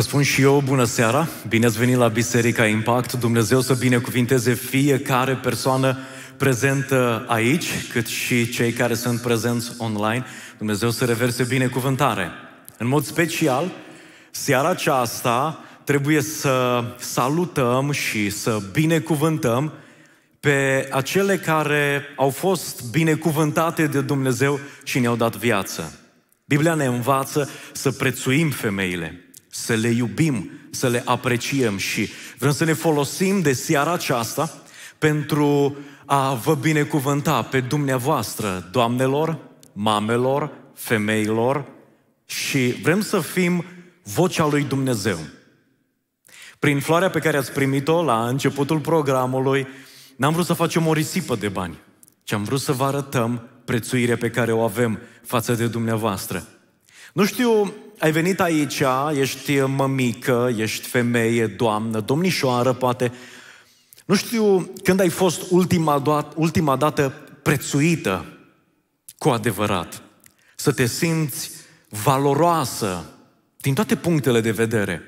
Vă spun și eu bună seara, bine ați venit la Biserica Impact. Dumnezeu să binecuvinteze fiecare persoană prezentă aici, cât și cei care sunt prezenți online. Dumnezeu să reverse binecuvântare. În mod special, seara aceasta trebuie să salutăm și să binecuvântăm pe acele care au fost binecuvântate de Dumnezeu și ne-au dat viață. Biblia ne învață să prețuim femeile, să le iubim, să le apreciem și vrem să ne folosim de seara aceasta pentru a vă binecuvânta pe dumneavoastră, doamnelor, mamelor, femeilor și vrem să fim vocea lui Dumnezeu. Prin floarea pe care ați primit-o la începutul programului, n-am vrut să facem o risipă de bani, ci am vrut să vă arătăm prețuirea pe care o avem față de dumneavoastră. Nu știu ai venit aici, ești mămică, ești femeie, doamnă, domnișoară, poate. Nu știu când ai fost ultima, doat, ultima dată prețuită cu adevărat. Să te simți valoroasă din toate punctele de vedere.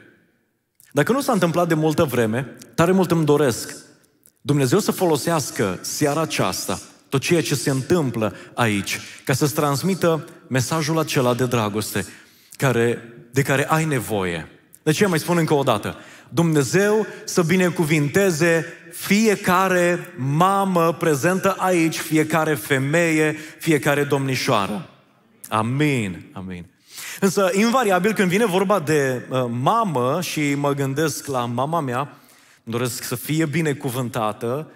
Dacă nu s-a întâmplat de multă vreme, tare mult îmi doresc Dumnezeu să folosească seara aceasta tot ceea ce se întâmplă aici, ca să-ți transmită mesajul acela de dragoste, care, de care ai nevoie. De ce mai spun încă o dată? Dumnezeu să binecuvinteze fiecare mamă prezentă aici, fiecare femeie, fiecare domnișoară. Amin, amin. Însă, invariabil, când vine vorba de uh, mamă și mă gândesc la mama mea, îmi doresc să fie binecuvântată,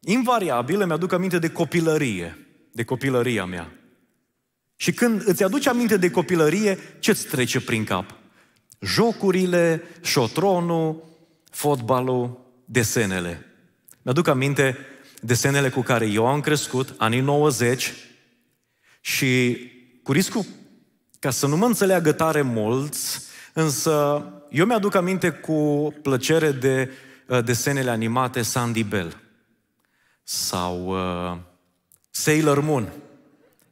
invariabil îmi aduc aminte de copilărie, de copilăria mea. Și când îți aduci aminte de copilărie, ce îți trece prin cap? Jocurile, șotronul, fotbalul, desenele. Mi-aduc aminte desenele cu care eu am crescut, anii 90, și cu riscul ca să nu mă înțeleagă tare mulți, însă eu mi-aduc aminte cu plăcere de uh, desenele animate Sandy Bell sau uh, Sailor Moon.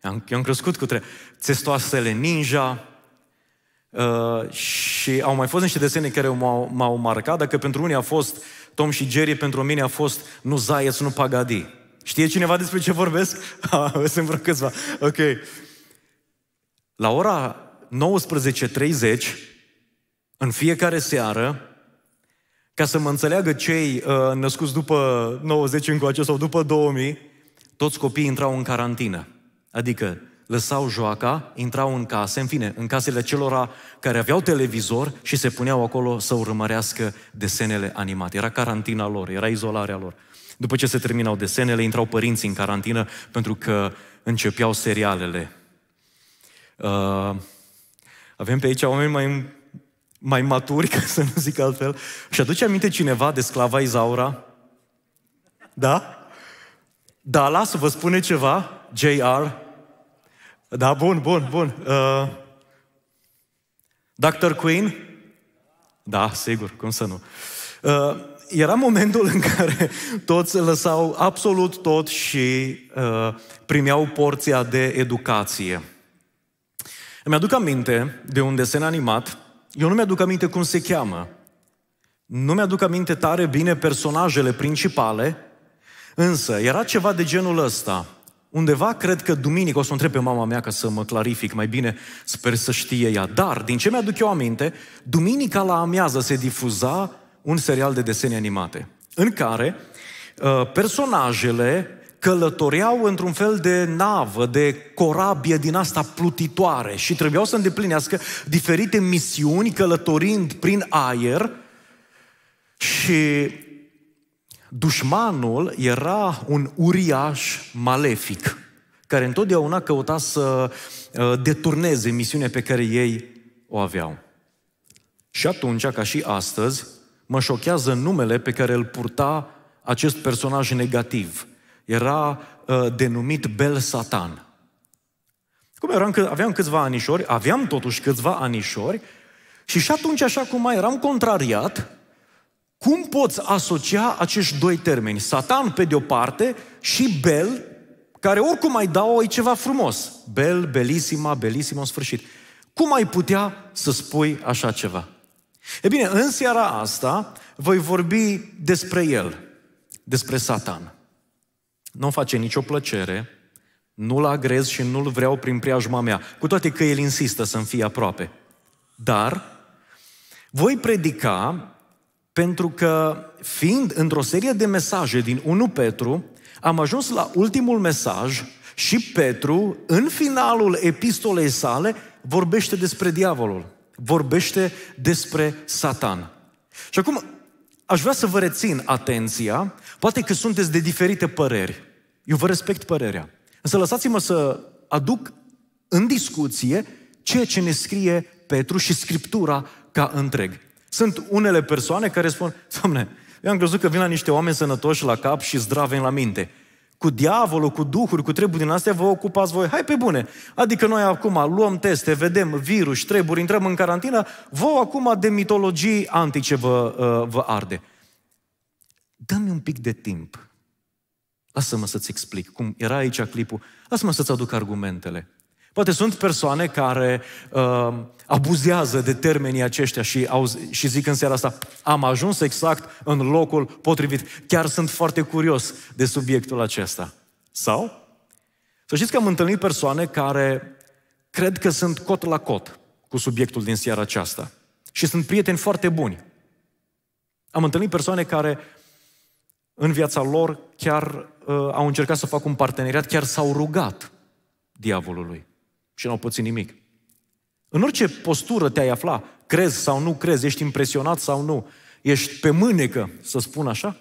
Am, eu am crescut cu tre- țestoasele ninja uh, și au mai fost niște desene care m-au, m-au marcat, dacă pentru unii a fost Tom și Jerry, pentru mine a fost nu zaieți, nu pagadi. Știe cineva despre ce vorbesc? Ah, sunt vreo câțiva. Ok. La ora 19.30, în fiecare seară, ca să mă înțeleagă cei uh, născuți după 90 încoace sau după 2000, toți copiii intrau în carantină. Adică lăsau joaca, intrau în case, în fine, în casele celora care aveau televizor și se puneau acolo să urmărească desenele animate. Era carantina lor, era izolarea lor. După ce se terminau desenele, intrau părinții în carantină pentru că începeau serialele. Uh, avem pe aici oameni mai, mai maturi, ca să nu zic altfel. Și aduce aminte cineva de sclava Izaura? Da? Da, las, vă spune ceva? J.R. Da, bun, bun, bun. Uh, Dr. Queen? Da, sigur, cum să nu. Uh, era momentul în care toți lăsau absolut tot și uh, primeau porția de educație. Îmi aduc aminte de un desen animat, eu nu mi-aduc aminte cum se cheamă, nu mi-aduc aminte tare bine personajele principale, însă era ceva de genul ăsta – Undeva cred că duminică o să o întreb pe mama mea ca să mă clarific mai bine, sper să știe ea. Dar, din ce mi-aduc eu aminte, duminica la amiază se difuza un serial de desene animate, în care uh, personajele călătoreau într-un fel de navă, de corabie din asta plutitoare și trebuiau să îndeplinească diferite misiuni călătorind prin aer și Dușmanul era un uriaș malefic, care întotdeauna căuta să uh, deturneze misiunea pe care ei o aveau. Și atunci, ca și astăzi, mă șochează numele pe care îl purta acest personaj negativ. Era uh, denumit Bel Satan. Cum eram, aveam câțiva anișori, aveam totuși câțiva anișori, și și atunci, așa cum mai eram contrariat, cum poți asocia acești doi termeni? Satan pe de o parte și Bel, care oricum ai dau e ceva frumos. Bel, belisima, belisima, în sfârșit. Cum ai putea să spui așa ceva? E bine, în seara asta voi vorbi despre el, despre Satan. Nu-mi face nicio plăcere, nu-l agrez și nu-l vreau prin preajma mea, cu toate că el insistă să-mi fie aproape. Dar voi predica pentru că fiind într-o serie de mesaje din 1 Petru, am ajuns la ultimul mesaj și Petru, în finalul epistolei sale, vorbește despre diavolul, vorbește despre Satan. Și acum aș vrea să vă rețin atenția, poate că sunteți de diferite păreri. Eu vă respect părerea. Însă lăsați-mă să aduc în discuție ceea ce ne scrie Petru și Scriptura ca întreg. Sunt unele persoane care spun, Doamne, eu am crezut că vin la niște oameni sănătoși la cap și zdrave la minte. Cu diavolul, cu duhuri, cu treburi din astea vă ocupați voi. Hai pe bune! Adică noi acum luăm teste, vedem virus, treburi, intrăm în carantină, vă acum de mitologii antice vă, uh, vă arde. Dă-mi un pic de timp. Lasă-mă să-ți explic cum era aici clipul. Lasă-mă să-ți aduc argumentele. Poate sunt persoane care uh, abuzează de termenii aceștia și, au, și zic în seara asta, am ajuns exact în locul potrivit. Chiar sunt foarte curios de subiectul acesta. Sau? Să știți că am întâlnit persoane care cred că sunt cot la cot cu subiectul din seara aceasta. Și sunt prieteni foarte buni. Am întâlnit persoane care în viața lor chiar uh, au încercat să facă un parteneriat, chiar s-au rugat diavolului și n-au pățit nimic. În orice postură te-ai afla, crezi sau nu crezi, ești impresionat sau nu, ești pe mânecă, să spun așa,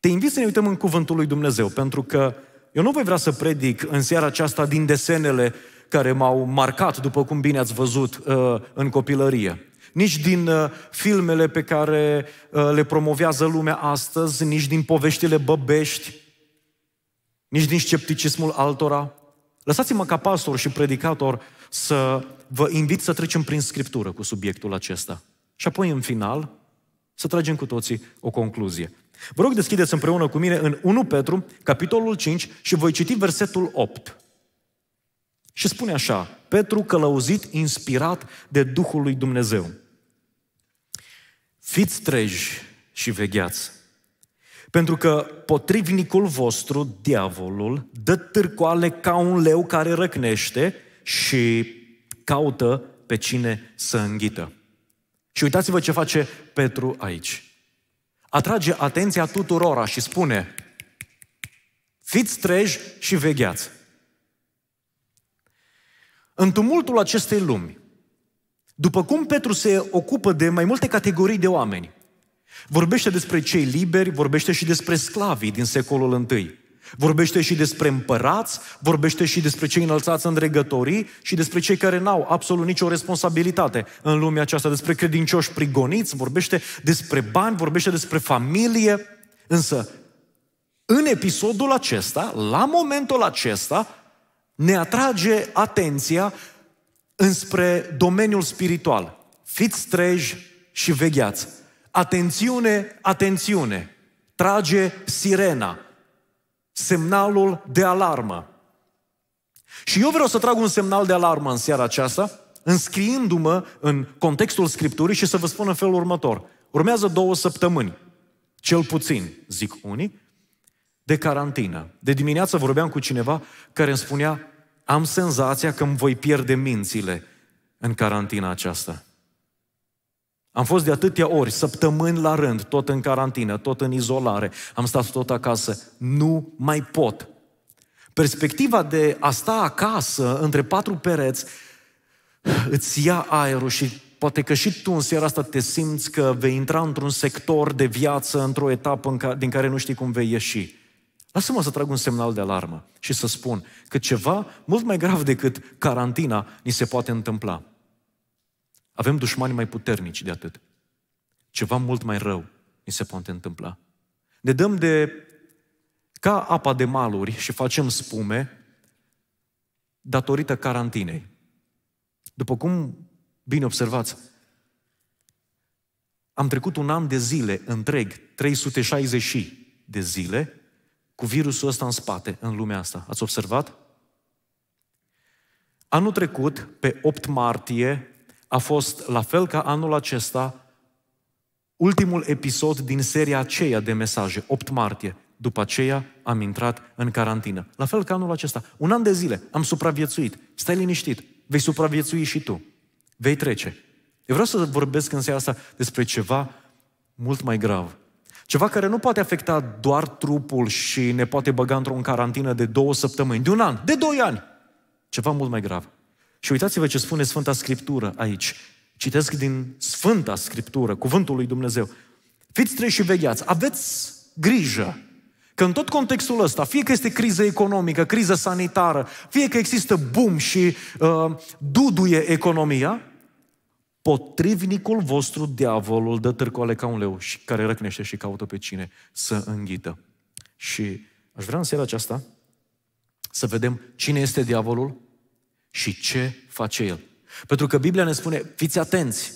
te invit să ne uităm în cuvântul lui Dumnezeu, pentru că eu nu voi vrea să predic în seara aceasta din desenele care m-au marcat, după cum bine ați văzut, uh, în copilărie. Nici din uh, filmele pe care uh, le promovează lumea astăzi, nici din poveștile băbești, nici din scepticismul altora, Lăsați-mă ca pastor și predicator să vă invit să trecem prin scriptură cu subiectul acesta. Și apoi, în final, să tragem cu toții o concluzie. Vă rog, deschideți împreună cu mine în 1 Petru, capitolul 5, și voi citi versetul 8. Și spune așa, Petru călăuzit, inspirat de Duhul lui Dumnezeu. Fiți treji și vegheați. Pentru că potrivnicul vostru, diavolul, dă târcoale ca un leu care răcnește și caută pe cine să înghită. Și uitați-vă ce face Petru aici. Atrage atenția tuturora și spune, fiți treji și vegheați. În tumultul acestei lumi, după cum Petru se ocupă de mai multe categorii de oameni, Vorbește despre cei liberi, vorbește și despre sclavii din secolul I. Vorbește și despre împărați, vorbește și despre cei înălțați în regătorii și despre cei care n-au absolut nicio responsabilitate în lumea aceasta, despre credincioși prigoniți, vorbește despre bani, vorbește despre familie. Însă, în episodul acesta, la momentul acesta, ne atrage atenția înspre domeniul spiritual. Fiți treji și vegheați. Atențiune, atențiune! Trage sirena, semnalul de alarmă. Și eu vreau să trag un semnal de alarmă în seara aceasta, înscriindu-mă în contextul Scripturii și să vă spun în felul următor. Urmează două săptămâni, cel puțin, zic unii, de carantină. De dimineață vorbeam cu cineva care îmi spunea, am senzația că îmi voi pierde mințile în carantina aceasta. Am fost de atâtea ori, săptămâni la rând, tot în carantină, tot în izolare, am stat tot acasă. Nu mai pot. Perspectiva de a sta acasă, între patru pereți, îți ia aerul și poate că și tu în seara asta te simți că vei intra într-un sector de viață, într-o etapă în din care nu știi cum vei ieși. Lasă-mă să trag un semnal de alarmă și să spun că ceva mult mai grav decât carantina ni se poate întâmpla. Avem dușmani mai puternici de atât. Ceva mult mai rău ni se poate întâmpla. Ne dăm de ca apa de maluri și facem spume datorită carantinei. După cum bine observați, am trecut un an de zile întreg, 360 de zile, cu virusul ăsta în spate, în lumea asta. Ați observat? Anul trecut, pe 8 martie, a fost, la fel ca anul acesta, ultimul episod din seria aceea de mesaje, 8 martie. După aceea am intrat în carantină. La fel ca anul acesta. Un an de zile am supraviețuit. Stai liniștit. Vei supraviețui și tu. Vei trece. Eu vreau să vorbesc în seara asta despre ceva mult mai grav. Ceva care nu poate afecta doar trupul și ne poate băga într-o carantină de două săptămâni, de un an, de doi ani. Ceva mult mai grav. Și uitați-vă ce spune Sfânta Scriptură aici. Citesc din Sfânta Scriptură, Cuvântul lui Dumnezeu. Fiți trei și vegheați, aveți grijă Că în tot contextul ăsta, fie că este criză economică, criză sanitară, fie că există boom și uh, duduie economia, potrivnicul vostru, diavolul, dă târcoale ca un leu și care răcnește și caută pe cine să înghită. Și aș vrea în seara aceasta să vedem cine este diavolul, și ce face el. Pentru că Biblia ne spune, fiți atenți,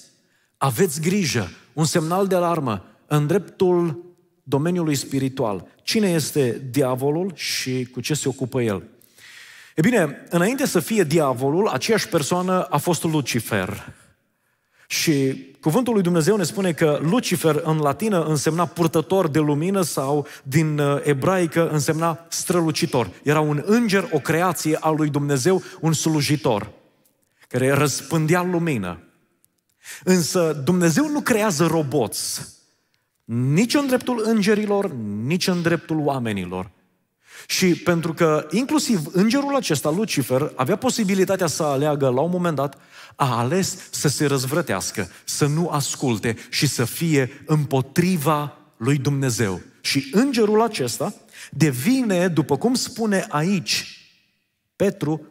aveți grijă, un semnal de alarmă în dreptul domeniului spiritual. Cine este diavolul și cu ce se ocupă el? E bine, înainte să fie diavolul, aceeași persoană a fost Lucifer. Și cuvântul lui Dumnezeu ne spune că Lucifer în latină însemna purtător de lumină sau din uh, ebraică însemna strălucitor. Era un înger, o creație a lui Dumnezeu, un slujitor care răspândea lumină. Însă Dumnezeu nu creează roboți, nici în dreptul îngerilor, nici în dreptul oamenilor. Și pentru că inclusiv îngerul acesta, Lucifer, avea posibilitatea să aleagă la un moment dat, a ales să se răzvrătească, să nu asculte și să fie împotriva lui Dumnezeu. Și îngerul acesta devine, după cum spune aici Petru,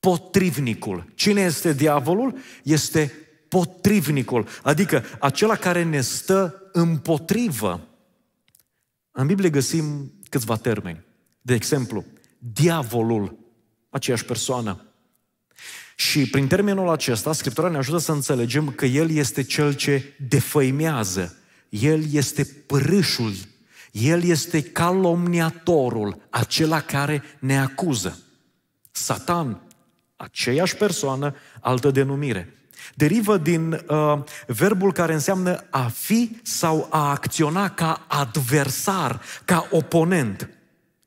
potrivnicul. Cine este diavolul? Este potrivnicul, adică acela care ne stă împotrivă. În Biblie găsim câțiva termeni. De exemplu, diavolul, aceeași persoană. Și prin termenul acesta, Scriptura ne ajută să înțelegem că El este Cel ce defăimează, El este părâșul, El este calomniatorul, acela care ne acuză. Satan, aceeași persoană, altă denumire. Derivă din uh, verbul care înseamnă a fi sau a acționa ca adversar, ca oponent.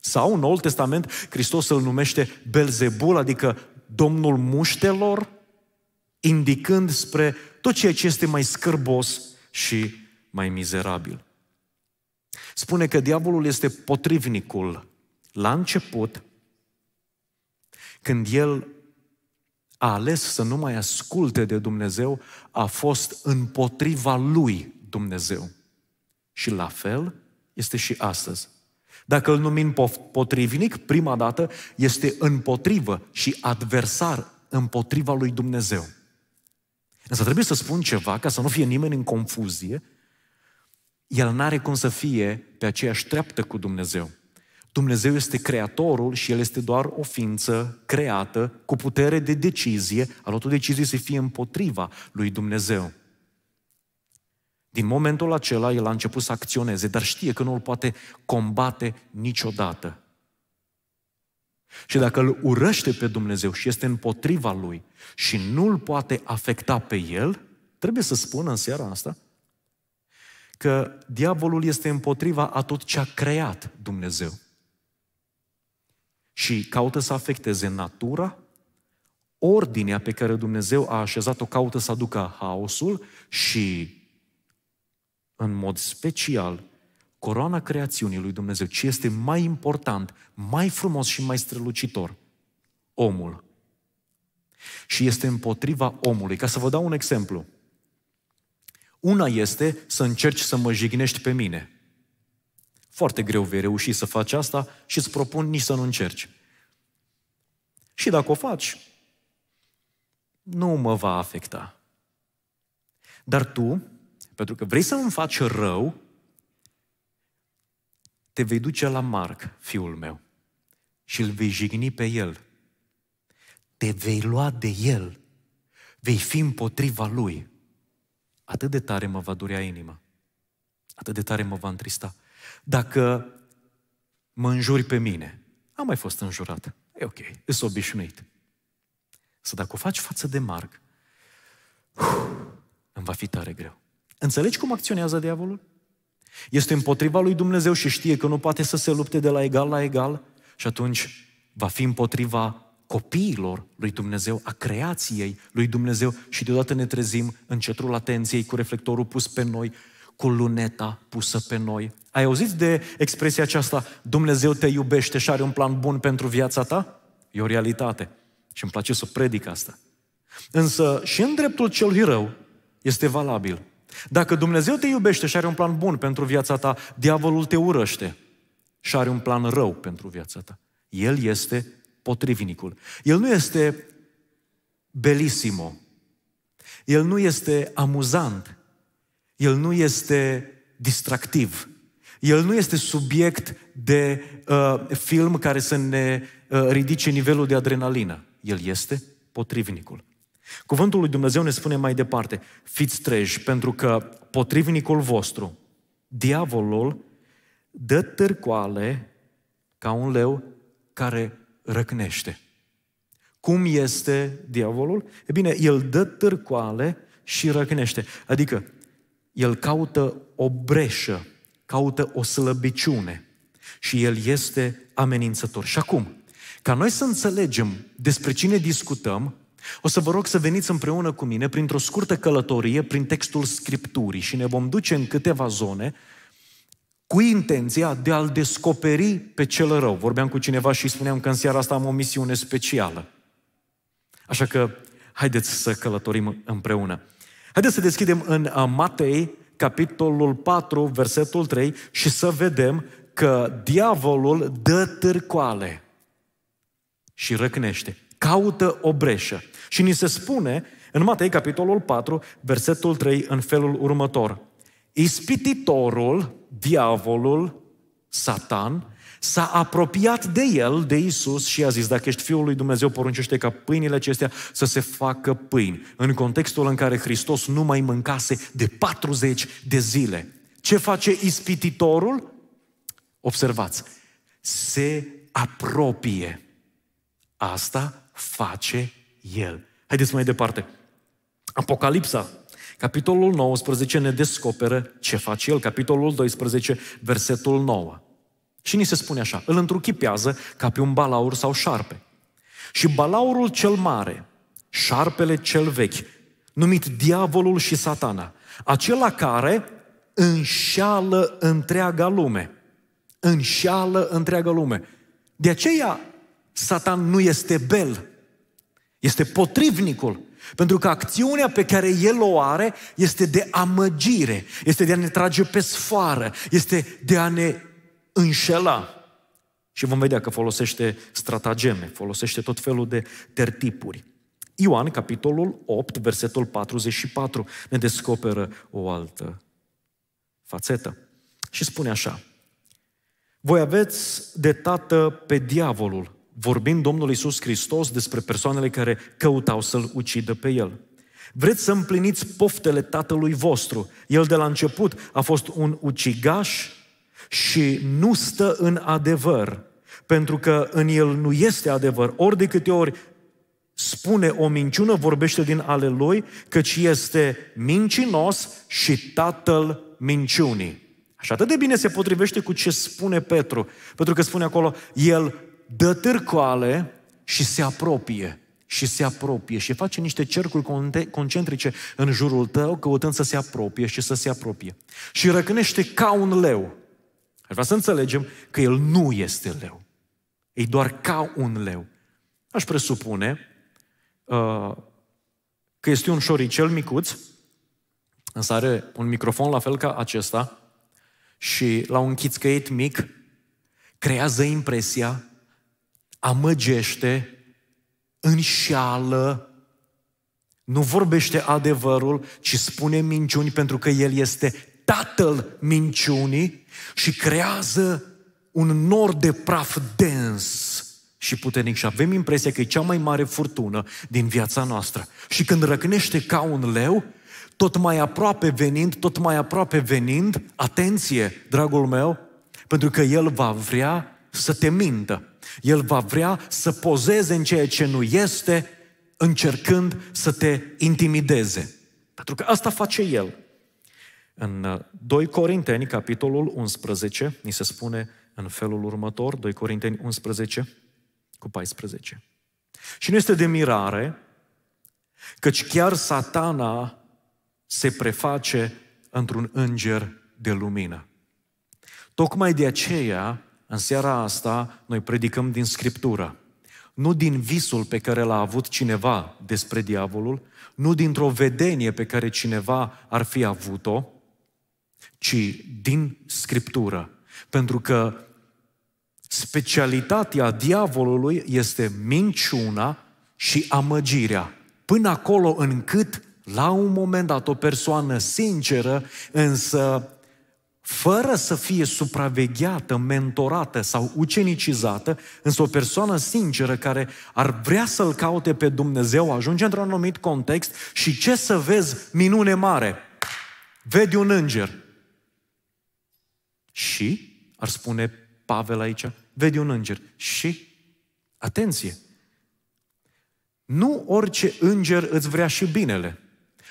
Sau în Noul Testament, Hristos îl numește Belzebul, adică domnul muștelor, indicând spre tot ceea ce este mai scârbos și mai mizerabil. Spune că diavolul este potrivnicul la început, când el a ales să nu mai asculte de Dumnezeu, a fost împotriva lui Dumnezeu. Și la fel este și astăzi. Dacă îl numim potrivnic, prima dată este împotrivă și adversar împotriva lui Dumnezeu. Însă trebuie să spun ceva ca să nu fie nimeni în confuzie. El nu are cum să fie pe aceeași treaptă cu Dumnezeu. Dumnezeu este creatorul și El este doar o ființă creată cu putere de decizie, a luat o decizie să fie împotriva lui Dumnezeu. Din momentul acela, el a început să acționeze, dar știe că nu îl poate combate niciodată. Și dacă îl urăște pe Dumnezeu și este împotriva lui și nu îl poate afecta pe el, trebuie să spună în seara asta că diavolul este împotriva a tot ce a creat Dumnezeu. Și caută să afecteze natura, ordinea pe care Dumnezeu a așezat-o, caută să aducă haosul și în mod special coroana creațiunii lui Dumnezeu, ce este mai important, mai frumos și mai strălucitor, omul. Și este împotriva omului. Ca să vă dau un exemplu. Una este să încerci să mă jignești pe mine. Foarte greu vei reuși să faci asta și îți propun nici să nu încerci. Și dacă o faci, nu mă va afecta. Dar tu pentru că vrei să îmi faci rău, te vei duce la Marc, fiul meu, și îl vei jigni pe el. Te vei lua de el, vei fi împotriva lui. Atât de tare mă va durea inima, atât de tare mă va întrista. Dacă mă înjuri pe mine, am mai fost înjurat, e ok, îs obișnuit. Să dacă o faci față de Marc, uf, îmi va fi tare greu. Înțelegi cum acționează diavolul? Este împotriva lui Dumnezeu și știe că nu poate să se lupte de la egal la egal și atunci va fi împotriva copiilor lui Dumnezeu, a creației lui Dumnezeu și deodată ne trezim în centrul atenției cu reflectorul pus pe noi, cu luneta pusă pe noi. Ai auzit de expresia aceasta, Dumnezeu te iubește și are un plan bun pentru viața ta? E o realitate și îmi place să predic asta. Însă și în dreptul cel rău este valabil. Dacă Dumnezeu te iubește și are un plan bun pentru viața ta, diavolul te urăște și are un plan rău pentru viața ta. El este potrivnicul. El nu este belisimo. El nu este amuzant. El nu este distractiv. El nu este subiect de uh, film care să ne uh, ridice nivelul de adrenalină. El este potrivnicul. Cuvântul lui Dumnezeu ne spune mai departe, fiți treji, pentru că potrivnicul vostru, diavolul, dă târcoale ca un leu care răcnește. Cum este diavolul? E bine, el dă târcoale și răcnește. Adică, el caută o breșă, caută o slăbiciune și el este amenințător. Și acum, ca noi să înțelegem despre cine discutăm, o să vă rog să veniți împreună cu mine printr-o scurtă călătorie prin textul Scripturii și ne vom duce în câteva zone cu intenția de a-L descoperi pe cel rău. Vorbeam cu cineva și spuneam că în seara asta am o misiune specială. Așa că haideți să călătorim împreună. Haideți să deschidem în Matei, capitolul 4, versetul 3 și să vedem că diavolul dă târcoale și răcnește, caută o breșă. Și ni se spune în Matei, capitolul 4, versetul 3, în felul următor. Ispititorul, diavolul, Satan, s-a apropiat de el, de Isus și a zis, dacă ești Fiul lui Dumnezeu, poruncește ca pâinile acestea să se facă pâini. În contextul în care Hristos nu mai mâncase de 40 de zile. Ce face ispititorul? Observați, se apropie. Asta face el. Haideți mai departe. Apocalipsa, capitolul 19, ne descoperă ce face El. Capitolul 12, versetul 9. Și ni se spune așa, îl întruchipează ca pe un balaur sau șarpe. Și balaurul cel mare, șarpele cel vechi, numit diavolul și satana, acela care înșeală întreaga lume. Înșeală întreaga lume. De aceea, Satan nu este bel, este potrivnicul. Pentru că acțiunea pe care el o are este de amăgire, este de a ne trage pe sfoară, este de a ne înșela. Și vom vedea că folosește stratageme, folosește tot felul de tertipuri. Ioan, capitolul 8, versetul 44, ne descoperă o altă fațetă. Și spune așa, voi aveți de tată pe diavolul vorbind Domnul Iisus Hristos despre persoanele care căutau să-L ucidă pe El. Vreți să împliniți poftele tatălui vostru. El de la început a fost un ucigaș și nu stă în adevăr, pentru că în el nu este adevăr. Ori de câte ori spune o minciună, vorbește din ale lui, căci este mincinos și tatăl minciunii. Și atât de bine se potrivește cu ce spune Petru, pentru că spune acolo, el dă târcoale și se apropie și se apropie și face niște cercuri concentrice în jurul tău, căutând să se apropie și să se apropie. Și răcânește ca un leu. Aș vrea să înțelegem că el nu este leu. E doar ca un leu. Aș presupune uh, că este un șoricel micuț, însă are un microfon la fel ca acesta și la un chițcăit mic creează impresia amăgește, înșeală, nu vorbește adevărul, ci spune minciuni pentru că el este tatăl minciunii și creează un nor de praf dens și puternic și avem impresia că e cea mai mare furtună din viața noastră. Și când răcnește ca un leu, tot mai aproape venind, tot mai aproape venind, atenție, dragul meu, pentru că el va vrea să te mintă. El va vrea să pozeze în ceea ce nu este, încercând să te intimideze. Pentru că asta face El. În 2 uh, Corinteni, capitolul 11, ni se spune în felul următor, 2 Corinteni 11 cu 14. Și nu este de mirare, căci chiar satana se preface într-un înger de lumină. Tocmai de aceea în seara asta noi predicăm din Scriptură, nu din visul pe care l-a avut cineva despre diavolul, nu dintr-o vedenie pe care cineva ar fi avut-o, ci din Scriptură. Pentru că specialitatea diavolului este minciuna și amăgirea. Până acolo încât, la un moment dat, o persoană sinceră, însă fără să fie supravegheată, mentorată sau ucenicizată, însă o persoană sinceră care ar vrea să-L caute pe Dumnezeu ajunge într-un anumit context și ce să vezi minune mare? Vede un înger. Și, ar spune Pavel aici, vede un înger. Și, atenție, nu orice înger îți vrea și binele.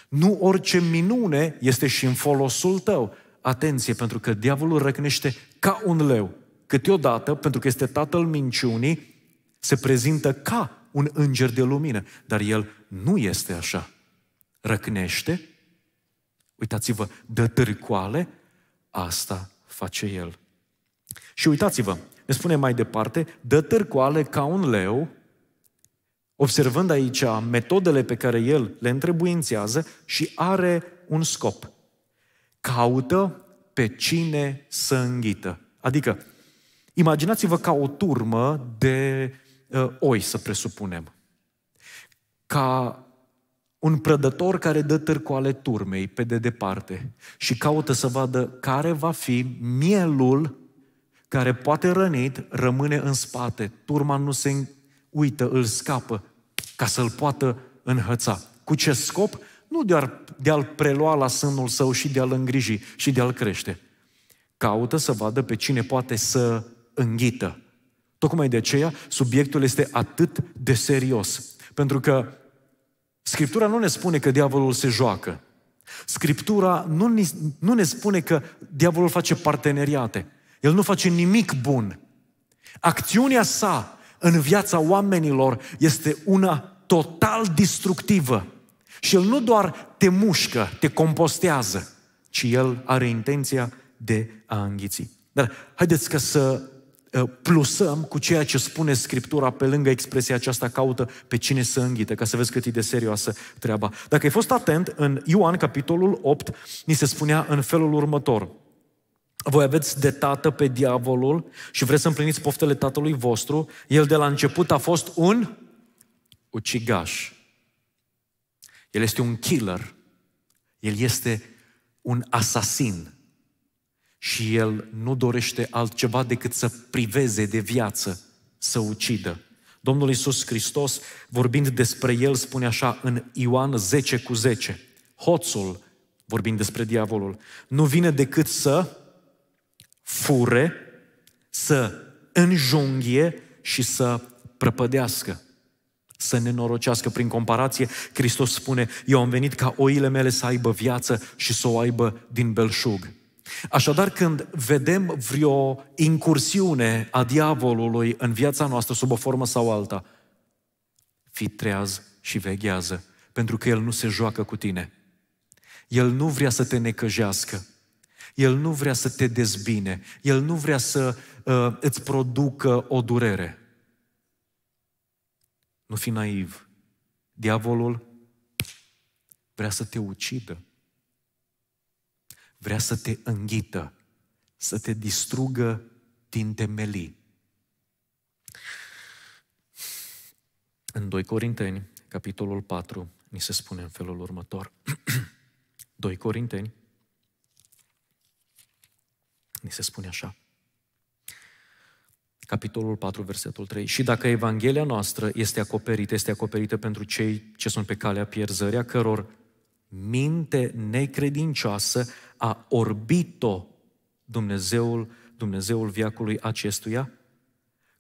Nu orice minune este și în folosul tău. Atenție, pentru că diavolul răcnește ca un leu. Câteodată, pentru că este tatăl minciunii, se prezintă ca un înger de lumină, dar el nu este așa. Răcnește, uitați-vă, dă târcoale, asta face el. Și uitați-vă, ne spune mai departe, dă târcoale ca un leu, observând aici metodele pe care el le întrebuințează și are un scop caută pe cine să înghită. Adică, imaginați-vă ca o turmă de uh, oi, să presupunem. Ca un prădător care dă târcoale turmei pe de departe și caută să vadă care va fi mielul care poate rănit rămâne în spate. Turma nu se uită, îl scapă ca să-l poată înhăța. Cu ce scop? Nu doar de a-l prelua la sânul său și de a-l îngriji și de a-l crește. Caută să vadă pe cine poate să înghită. Tocmai de aceea, subiectul este atât de serios. Pentru că Scriptura nu ne spune că diavolul se joacă. Scriptura nu ne, nu ne spune că diavolul face parteneriate. El nu face nimic bun. Acțiunea sa în viața oamenilor este una total distructivă. Și El nu doar te mușcă, te compostează, ci El are intenția de a înghiți. Dar haideți că să ă, plusăm cu ceea ce spune Scriptura pe lângă expresia aceasta caută pe cine să înghite, ca să vezi cât e de serioasă treaba. Dacă ai fost atent, în Ioan, capitolul 8, ni se spunea în felul următor. Voi aveți de tată pe diavolul și vreți să împliniți poftele tatălui vostru. El de la început a fost un ucigaș el este un killer. El este un asasin. Și el nu dorește altceva decât să priveze de viață, să ucidă. Domnul Iisus Hristos, vorbind despre el, spune așa în Ioan 10 cu 10. Hoțul, vorbind despre diavolul, nu vine decât să fure, să înjunghie și să prăpădească să ne norocească. Prin comparație, Hristos spune, eu am venit ca oile mele să aibă viață și să o aibă din belșug. Așadar, când vedem vreo incursiune a diavolului în viața noastră, sub o formă sau alta, fi treaz și veghează, pentru că el nu se joacă cu tine. El nu vrea să te necăjească. El nu vrea să te dezbine. El nu vrea să uh, îți producă o durere. Nu fi naiv. Diavolul vrea să te ucidă. Vrea să te înghită, să te distrugă din temelii. În 2 Corinteni, capitolul 4, ni se spune în felul următor. 2 Corinteni, ni se spune așa capitolul 4, versetul 3. Și dacă Evanghelia noastră este acoperită, este acoperită pentru cei ce sunt pe calea pierzării, a căror minte necredincioasă a orbit-o Dumnezeul, Dumnezeul viacului acestuia,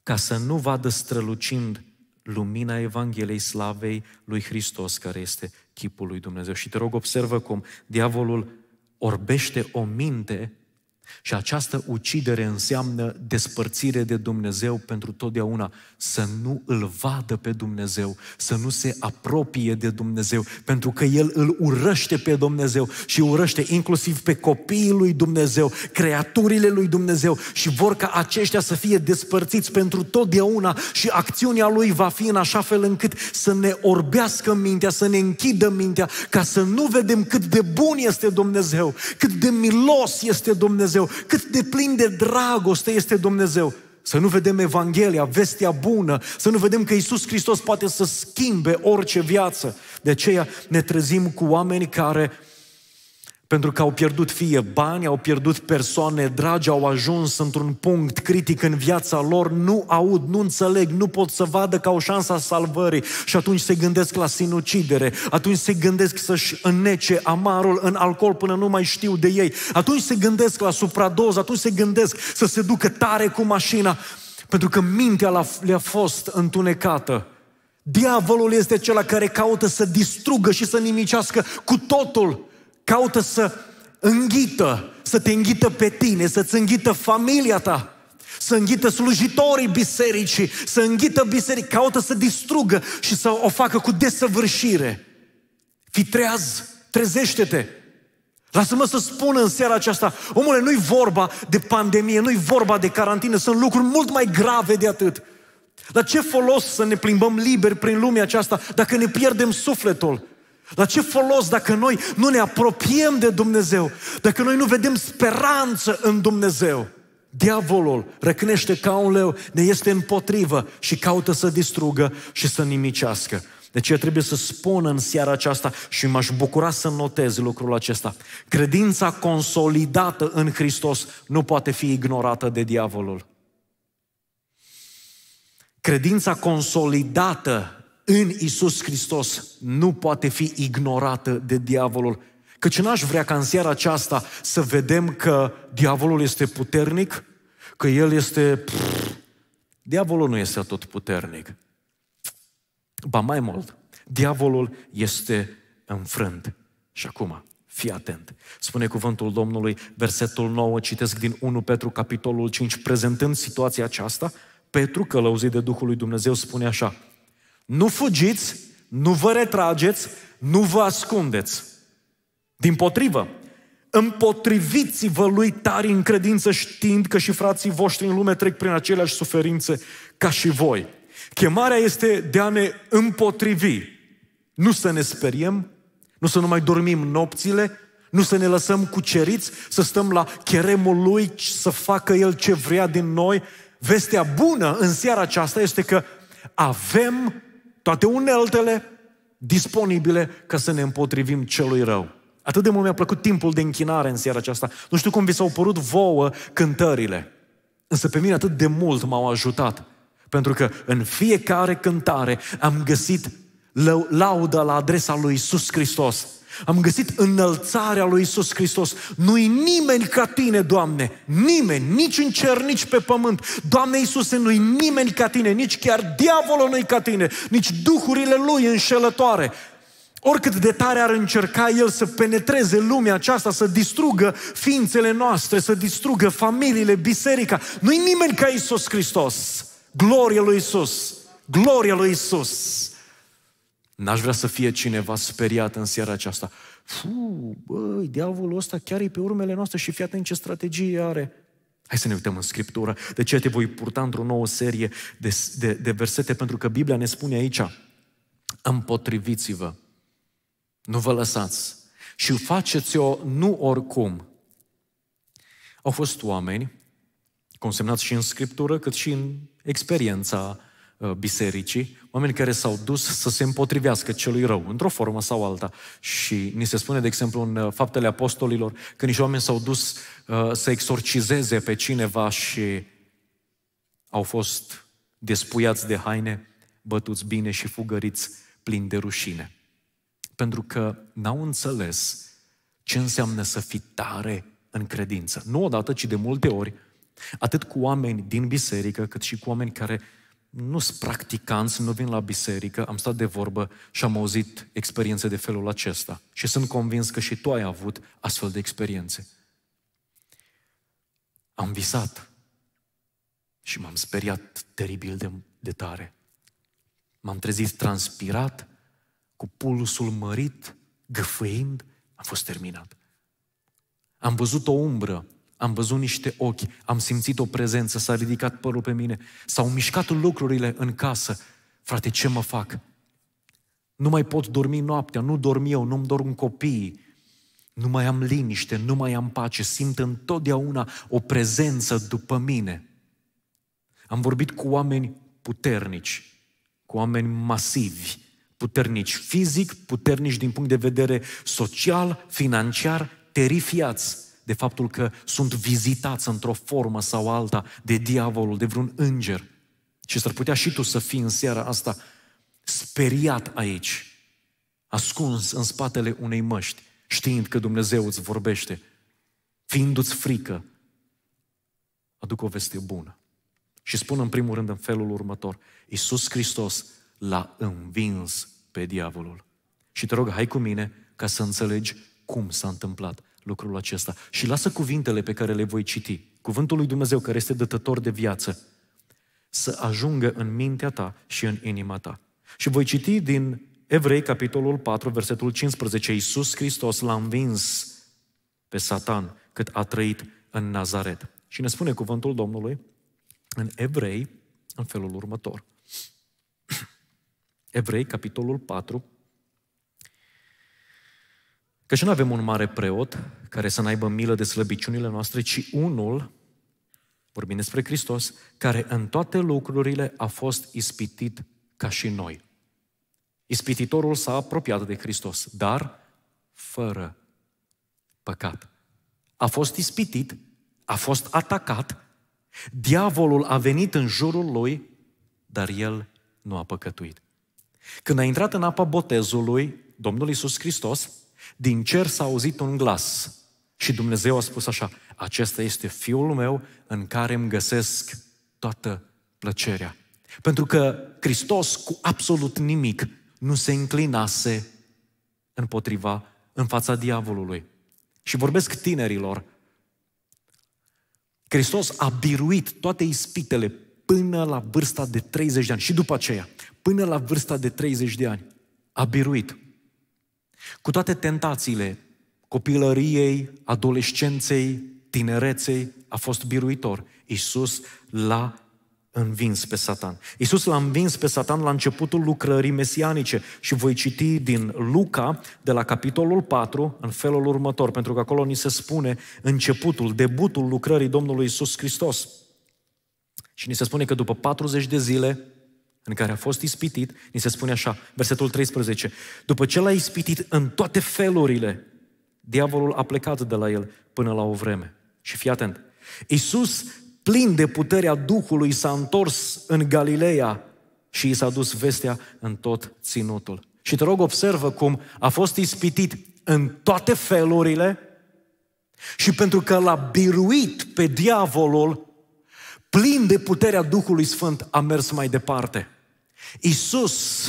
ca să nu vadă strălucind lumina Evangheliei slavei lui Hristos, care este chipul lui Dumnezeu. Și te rog, observă cum diavolul orbește o minte și această ucidere înseamnă despărțire de Dumnezeu pentru totdeauna, să nu îl vadă pe Dumnezeu, să nu se apropie de Dumnezeu, pentru că el îl urăște pe Dumnezeu și urăște inclusiv pe copiii lui Dumnezeu, creaturile lui Dumnezeu și vor ca aceștia să fie despărțiți pentru totdeauna și acțiunea lui va fi în așa fel încât să ne orbească mintea, să ne închidă mintea, ca să nu vedem cât de bun este Dumnezeu, cât de milos este Dumnezeu Dumnezeu, cât de plin de dragoste este Dumnezeu. Să nu vedem Evanghelia, vestea bună, să nu vedem că Isus Hristos poate să schimbe orice viață. De aceea ne trezim cu oameni care uh, pentru că au pierdut fie bani, au pierdut persoane dragi, au ajuns într-un punct critic în viața lor, nu aud, nu înțeleg, nu pot să vadă ca o șansă a salvării. Și atunci se gândesc la sinucidere, atunci se gândesc să-și înnece amarul în alcool până nu mai știu de ei, atunci se gândesc la supradoză, atunci se gândesc să se ducă tare cu mașina, pentru că mintea le-a fost întunecată. Diavolul este cel care caută să distrugă și să nimicească cu totul caută să înghită, să te înghită pe tine, să-ți înghită familia ta, să înghită slujitorii bisericii, să înghită biserica, caută să distrugă și să o facă cu desăvârșire. Fii treaz, trezește-te! Lasă-mă să spun în seara aceasta, omule, nu-i vorba de pandemie, nu-i vorba de carantină, sunt lucruri mult mai grave de atât. La ce folos să ne plimbăm liberi prin lumea aceasta dacă ne pierdem sufletul? La ce folos dacă noi nu ne apropiem de Dumnezeu, dacă noi nu vedem speranță în Dumnezeu? Diavolul răcnește ca un leu, ne este împotrivă și caută să distrugă și să nimicească. Deci eu trebuie să spun în seara aceasta și m-aș bucura să notez lucrul acesta. Credința consolidată în Hristos nu poate fi ignorată de diavolul. Credința consolidată în Isus Hristos nu poate fi ignorată de diavolul. Căci n-aș vrea ca în seara aceasta să vedem că diavolul este puternic, că el este... Pff, diavolul nu este tot puternic. Ba mai mult, diavolul este înfrânt. Și acum, Fii atent. Spune cuvântul Domnului, versetul 9, citesc din 1 Petru, capitolul 5, prezentând situația aceasta, Petru, călăuzit de Duhul lui Dumnezeu, spune așa, nu fugiți, nu vă retrageți, nu vă ascundeți. Din potrivă, împotriviți-vă lui tari în credință știind că și frații voștri în lume trec prin aceleași suferințe ca și voi. Chemarea este de a ne împotrivi. Nu să ne speriem, nu să nu mai dormim nopțile, nu să ne lăsăm cuceriți, să stăm la cheremul lui, să facă el ce vrea din noi. Vestea bună în seara aceasta este că avem toate uneltele disponibile ca să ne împotrivim celui rău. Atât de mult mi-a plăcut timpul de închinare în seara aceasta. Nu știu cum vi s-au părut vouă cântările, însă pe mine atât de mult m-au ajutat. Pentru că în fiecare cântare am găsit laudă la adresa lui Iisus Hristos am găsit înălțarea lui Isus Hristos. Nu-i nimeni ca tine, Doamne. Nimeni, nici în cer, nici pe pământ. Doamne Iisuse, nu-i nimeni ca tine, nici chiar diavolul nu-i ca tine, nici duhurile lui înșelătoare. Oricât de tare ar încerca el să penetreze lumea aceasta, să distrugă ființele noastre, să distrugă familiile, biserica, nu-i nimeni ca Isus Hristos. Glorie lui Isus! Glorie lui Isus! N-aș vrea să fie cineva speriat în seara aceasta. Fuu, băi, diavolul ăsta chiar e pe urmele noastre și fii atent ce strategie are. Hai să ne uităm în Scriptură. De ce te voi purta într-o nouă serie de, de, de versete? Pentru că Biblia ne spune aici, împotriviți-vă, nu vă lăsați și faceți-o nu oricum. Au fost oameni, consemnați și în Scriptură, cât și în experiența Uh, bisericii, oameni care s-au dus să se împotrivească celui rău, într-o formă sau alta. Și ni se spune, de exemplu, în uh, Faptele Apostolilor, că niște oameni s-au dus uh, să exorcizeze pe cineva și au fost despuiați de haine, bătuți bine și fugăriți plini de rușine. Pentru că n-au înțeles ce înseamnă să fii tare în credință. Nu odată, ci de multe ori, atât cu oameni din biserică, cât și cu oameni care uh, nu sunt practicanți, nu vin la biserică, am stat de vorbă și am auzit experiențe de felul acesta. Și sunt convins că și tu ai avut astfel de experiențe. Am visat și m-am speriat teribil de, de tare. M-am trezit transpirat, cu pulsul mărit, gâfâind, am fost terminat. Am văzut o umbră am văzut niște ochi, am simțit o prezență, s-a ridicat părul pe mine, s-au mișcat lucrurile în casă. Frate, ce mă fac? Nu mai pot dormi noaptea, nu dorm eu, nu-mi dorm copiii. Nu mai am liniște, nu mai am pace, simt întotdeauna o prezență după mine. Am vorbit cu oameni puternici, cu oameni masivi, puternici fizic, puternici din punct de vedere social, financiar, terifiați de faptul că sunt vizitați într-o formă sau alta de diavolul, de vreun înger. Și s-ar putea și tu să fii în seara asta speriat aici, ascuns în spatele unei măști, știind că Dumnezeu îți vorbește, fiindu-ți frică, aduc o veste bună. Și spun în primul rând în felul următor, Iisus Hristos l-a învins pe diavolul. Și te rog, hai cu mine ca să înțelegi cum s-a întâmplat lucrul acesta. Și lasă cuvintele pe care le voi citi, cuvântul lui Dumnezeu care este dătător de viață, să ajungă în mintea ta și în inima ta. Și voi citi din Evrei, capitolul 4, versetul 15. Iisus Hristos l-a învins pe Satan cât a trăit în Nazaret. Și ne spune cuvântul Domnului în Evrei, în felul următor. Evrei, capitolul 4, și nu avem un mare preot care să n-aibă milă de slăbiciunile noastre, ci unul, vorbim despre Hristos, care în toate lucrurile a fost ispitit ca și noi. Ispititorul s-a apropiat de Hristos, dar fără păcat. A fost ispitit, a fost atacat, diavolul a venit în jurul lui, dar el nu a păcătuit. Când a intrat în apa botezului Domnul Iisus Hristos, din cer s-a auzit un glas și Dumnezeu a spus așa, acesta este Fiul meu în care îmi găsesc toată plăcerea. Pentru că Hristos cu absolut nimic nu se înclinase împotriva, în fața diavolului. Și vorbesc tinerilor, Hristos a biruit toate ispitele până la vârsta de 30 de ani și după aceea, până la vârsta de 30 de ani, a biruit. Cu toate tentațiile copilăriei, adolescenței, tinereței, a fost biruitor. Iisus l-a învins pe Satan. Iisus l-a învins pe Satan la începutul lucrării mesianice și voi citi din Luca, de la capitolul 4, în felul următor, pentru că acolo ni se spune începutul, debutul lucrării Domnului Iisus Hristos. Și ni se spune că după 40 de zile, în care a fost ispitit, ni se spune așa, versetul 13, după ce l-a ispitit în toate felurile, diavolul a plecat de la el până la o vreme. Și fii atent, Iisus, plin de puterea Duhului, s-a întors în Galileea și i s-a dus vestea în tot ținutul. Și te rog, observă cum a fost ispitit în toate felurile și pentru că l-a biruit pe diavolul, plin de puterea Duhului Sfânt, a mers mai departe. Isus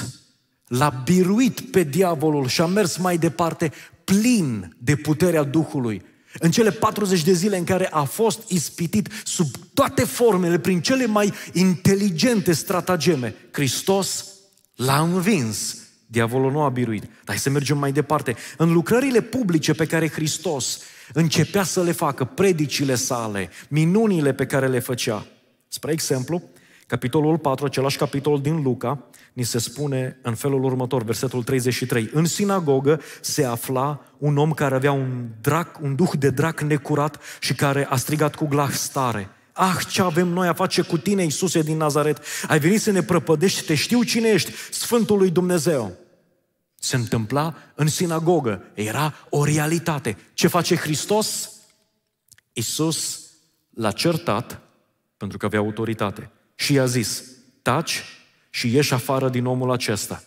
l-a biruit pe diavolul și a mers mai departe plin de puterea Duhului. În cele 40 de zile în care a fost ispitit sub toate formele, prin cele mai inteligente stratageme, Hristos l-a învins. Diavolul nu a biruit. Dar hai să mergem mai departe. În lucrările publice pe care Hristos începea să le facă, predicile sale, minunile pe care le făcea. Spre exemplu, capitolul 4, același capitol din Luca, ni se spune în felul următor, versetul 33. În sinagogă se afla un om care avea un drac, un duh de drac necurat și care a strigat cu glas tare. Ah, ce avem noi a face cu tine, Iisuse din Nazaret? Ai venit să ne prăpădești, te știu cine ești, Sfântul lui Dumnezeu. Se întâmpla în sinagogă, era o realitate. Ce face Hristos? Iisus l-a certat pentru că avea autoritate și i-a zis, taci și ieși afară din omul acesta.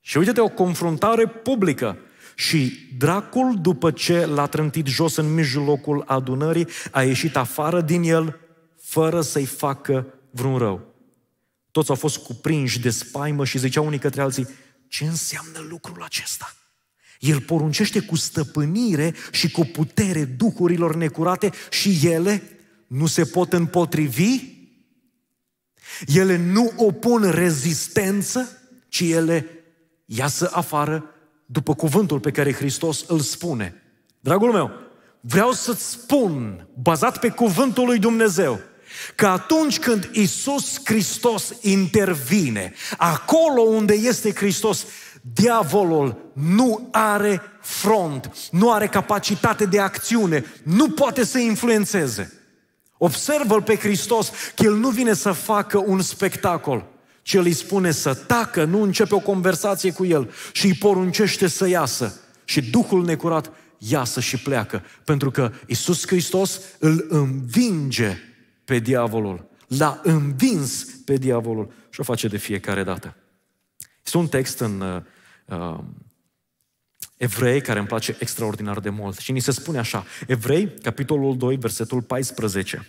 Și uite-te, o confruntare publică. Și dracul, după ce l-a trântit jos în mijlocul adunării, a ieșit afară din el fără să-i facă vreun rău. Toți au fost cuprinși de spaimă și ziceau unii către alții, ce înseamnă lucrul acesta? El poruncește cu stăpânire și cu putere duhurilor necurate și ele nu se pot împotrivi ele nu opun rezistență, ci ele iasă afară după cuvântul pe care Hristos îl spune. Dragul meu, vreau să-ți spun, bazat pe cuvântul lui Dumnezeu, că atunci când Isus Hristos intervine, acolo unde este Hristos, diavolul nu are front, nu are capacitate de acțiune, nu poate să influențeze. Observă-L pe Hristos că El nu vine să facă un spectacol, ci El îi spune să tacă, nu începe o conversație cu El și îi poruncește să iasă. Și Duhul necurat iasă și pleacă, pentru că Isus Hristos îl învinge pe diavolul, l-a învins pe diavolul și o face de fiecare dată. Este un text în uh, uh Evrei, care îmi place extraordinar de mult. Și ni se spune așa, Evrei, capitolul 2, versetul 14.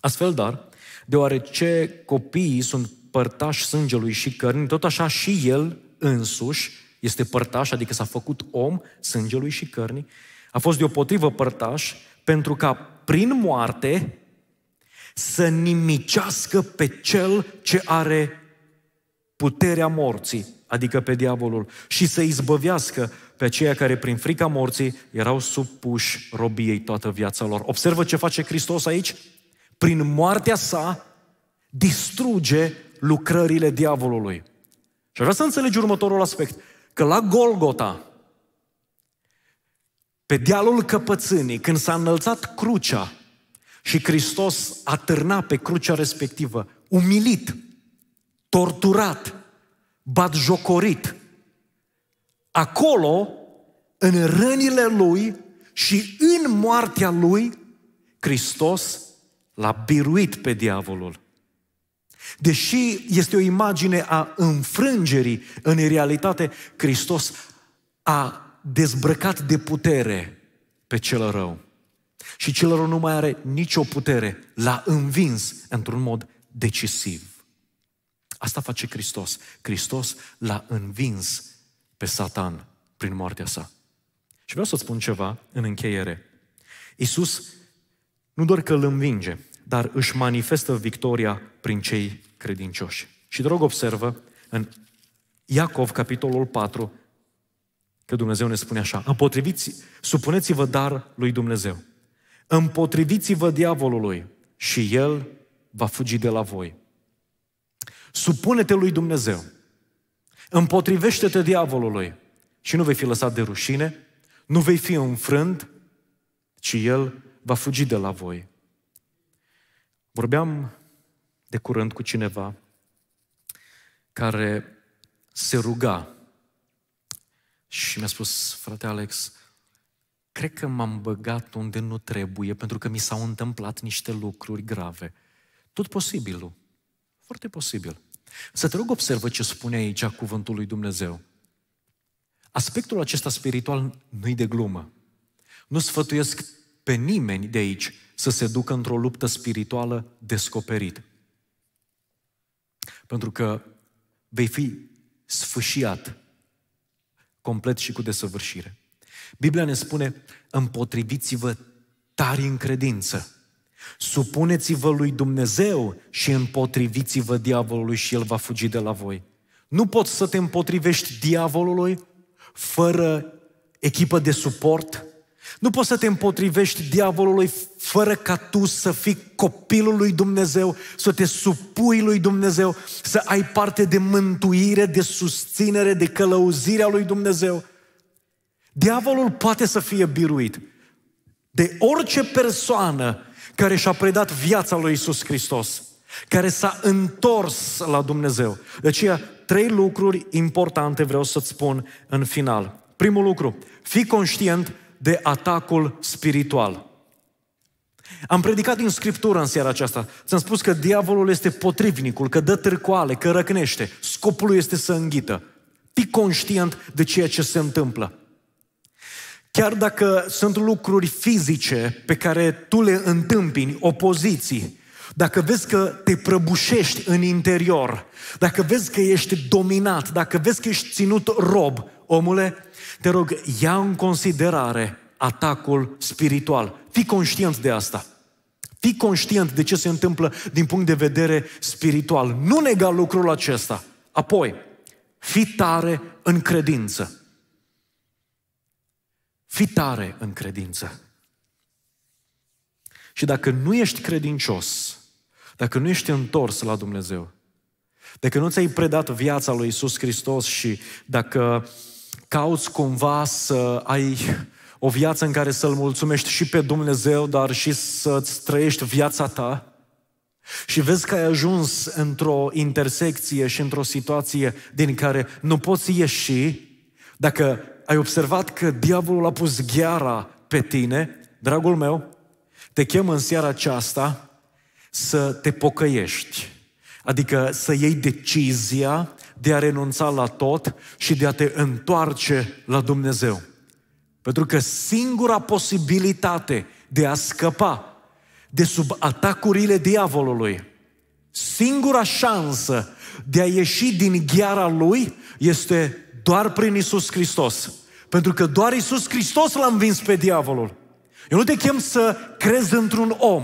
Astfel, dar, deoarece copiii sunt părtași sângelui și cărnii, tot așa și el însuși este părtaș, adică s-a făcut om sângelui și cărnii, a fost deopotrivă părtaș pentru ca prin moarte să nimicească pe cel ce are puterea morții, adică pe diavolul, și să izbăvească pe aceia care prin frica morții erau supuși robiei toată viața lor. Observă ce face Hristos aici? Prin moartea sa distruge lucrările diavolului. Și vrea să înțelegi următorul aspect, că la Golgota, pe dealul căpățânii, când s-a înălțat crucea și Hristos a târnat pe crucea respectivă, umilit, torturat, jocorit. Acolo, în rănile lui și în moartea lui, Hristos l-a biruit pe diavolul. Deși este o imagine a înfrângerii, în realitate, Hristos a dezbrăcat de putere pe cel rău. Și cel rău nu mai are nicio putere, l-a învins într-un mod decisiv. Asta face Hristos. Hristos l-a învins pe Satan prin moartea sa. Și vreau să spun ceva în încheiere. Isus nu doar că îl învinge, dar își manifestă victoria prin cei credincioși. Și drog observă în Iacov, capitolul 4, că Dumnezeu ne spune așa, împotriviți, supuneți-vă dar lui Dumnezeu, împotriviți-vă diavolului și el va fugi de la voi. Supune-te lui Dumnezeu. Împotrivește-te diavolului și nu vei fi lăsat de rușine, nu vei fi înfrânt, ci el va fugi de la voi. Vorbeam de curând cu cineva care se ruga și mi-a spus, frate Alex, cred că m-am băgat unde nu trebuie pentru că mi s-au întâmplat niște lucruri grave. Tot posibilul. Foarte posibil. Să te rog observă ce spune aici cuvântul lui Dumnezeu. Aspectul acesta spiritual nu-i de glumă. Nu sfătuiesc pe nimeni de aici să se ducă într-o luptă spirituală descoperită, Pentru că vei fi sfâșiat complet și cu desăvârșire. Biblia ne spune, împotriviți-vă tari în credință. Supuneți-vă lui Dumnezeu și împotriviți-vă diavolului și el va fugi de la voi. Nu poți să te împotrivești diavolului fără echipă de suport, nu poți să te împotrivești diavolului fără ca tu să fii copilul lui Dumnezeu, să te supui lui Dumnezeu, să ai parte de mântuire, de susținere, de călăuzirea lui Dumnezeu. Diavolul poate să fie biruit de orice persoană care și-a predat viața lui Isus Hristos, care s-a întors la Dumnezeu. De aceea, trei lucruri importante vreau să-ți spun în final. Primul lucru, fii conștient de atacul spiritual. Am predicat din Scriptură în seara aceasta. Ți-am spus că diavolul este potrivnicul, că dă târcoale, că răcnește. Scopul lui este să înghită. Fii conștient de ceea ce se întâmplă. Chiar dacă sunt lucruri fizice pe care tu le întâmpini, opoziții, dacă vezi că te prăbușești în interior, dacă vezi că ești dominat, dacă vezi că ești ținut rob, omule, te rog, ia în considerare atacul spiritual. Fii conștient de asta. Fii conștient de ce se întâmplă din punct de vedere spiritual. Nu nega lucrul acesta. Apoi, fii tare în credință. Fii tare în credință. Și dacă nu ești credincios, dacă nu ești întors la Dumnezeu, dacă nu ți-ai predat viața lui Isus Hristos și dacă cauți cumva să ai o viață în care să-L mulțumești și pe Dumnezeu, dar și să-ți trăiești viața ta, și vezi că ai ajuns într-o intersecție și într-o situație din care nu poți ieși, dacă ai observat că diavolul a pus gheara pe tine, dragul meu, te chem în seara aceasta să te pocăiești, adică să iei decizia de a renunța la tot și de a te întoarce la Dumnezeu. Pentru că singura posibilitate de a scăpa de sub atacurile diavolului, singura șansă de a ieși din gheara lui este doar prin Isus Hristos. Pentru că doar Isus Hristos l-a învins pe diavolul. Eu nu te chem să crezi într-un om.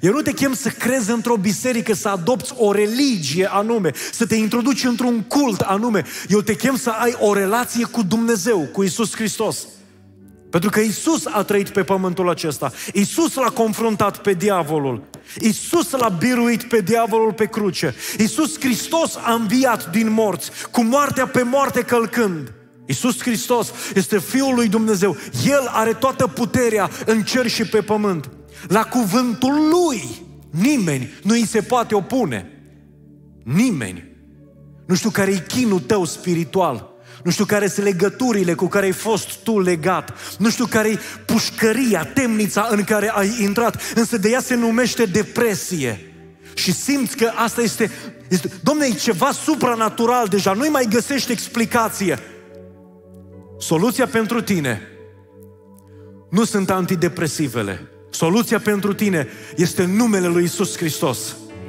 Eu nu te chem să crezi într-o biserică, să adopți o religie anume, să te introduci într-un cult anume. Eu te chem să ai o relație cu Dumnezeu, cu Isus Hristos. Pentru că Isus a trăit pe pământul acesta. Isus l-a confruntat pe diavolul. Isus l-a biruit pe diavolul pe cruce. Isus Hristos a înviat din morți, cu moartea pe moarte călcând. Isus Hristos este Fiul lui Dumnezeu. El are toată puterea în cer și pe pământ. La cuvântul Lui nimeni nu îi se poate opune. Nimeni. Nu știu care e chinul tău spiritual. Nu știu care sunt legăturile cu care ai fost tu legat. Nu știu care e pușcăria, temnița în care ai intrat. Însă de ea se numește depresie. Și simți că asta este... este Domne, e ceva supranatural deja. Nu-i mai găsești explicație. Soluția pentru tine nu sunt antidepresivele. Soluția pentru tine este numele lui Isus Hristos.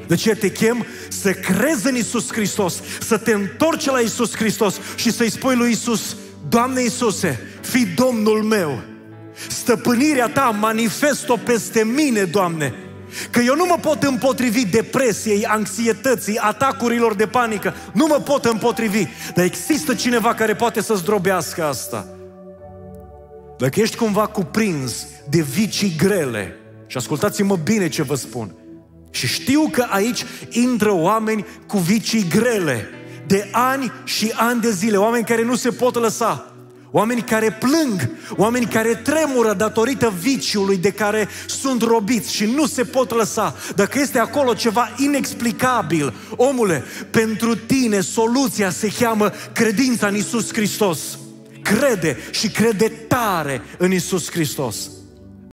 De deci ce te chem? Să crezi în Isus Hristos, să te întorci la Isus Hristos și să-i spui lui Isus, Doamne Isuse, fi Domnul meu. Stăpânirea ta manifestă peste mine, Doamne. Că eu nu mă pot împotrivi depresiei, anxietății, atacurilor de panică. Nu mă pot împotrivi. Dar există cineva care poate să zdrobească asta. Dacă ești cumva cuprins de vicii grele, și ascultați-mă bine ce vă spun, și știu că aici intră oameni cu vicii grele, de ani și ani de zile, oameni care nu se pot lăsa, oameni care plâng, oameni care tremură datorită viciului de care sunt robiți și nu se pot lăsa. Dacă este acolo ceva inexplicabil, omule, pentru tine soluția se cheamă credința în Isus Hristos. Crede și crede tare în Isus Hristos.